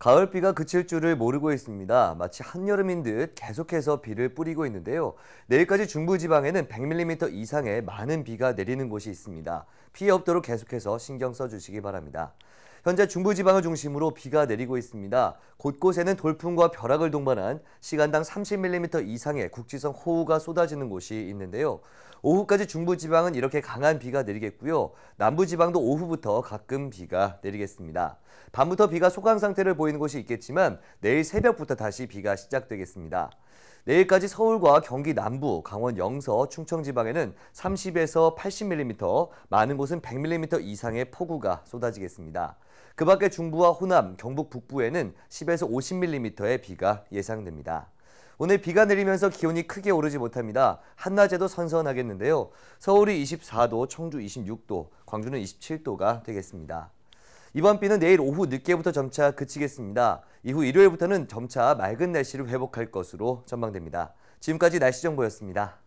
가을비가 그칠 줄을 모르고 있습니다. 마치 한여름인 듯 계속해서 비를 뿌리고 있는데요. 내일까지 중부지방에는 100mm 이상의 많은 비가 내리는 곳이 있습니다. 피해 없도록 계속해서 신경 써주시기 바랍니다. 현재 중부지방을 중심으로 비가 내리고 있습니다. 곳곳에는 돌풍과 벼락을 동반한 시간당 30mm 이상의 국지성 호우가 쏟아지는 곳이 있는데요. 오후까지 중부지방은 이렇게 강한 비가 내리겠고요. 남부지방도 오후부터 가끔 비가 내리겠습니다. 밤부터 비가 소강 상태를 보이는 곳이 있겠지만 내일 새벽부터 다시 비가 시작되겠습니다. 내일까지 서울과 경기 남부, 강원 영서, 충청 지방에는 30에서 80mm, 많은 곳은 100mm 이상의 폭우가 쏟아지겠습니다. 그 밖에 중부와 호남, 경북 북부에는 10에서 50mm의 비가 예상됩니다. 오늘 비가 내리면서 기온이 크게 오르지 못합니다. 한낮에도 선선하겠는데요. 서울이 24도, 청주 26도, 광주는 27도가 되겠습니다. 이번 비는 내일 오후 늦게부터 점차 그치겠습니다. 이후 일요일부터는 점차 맑은 날씨를 회복할 것으로 전망됩니다. 지금까지 날씨 정보였습니다.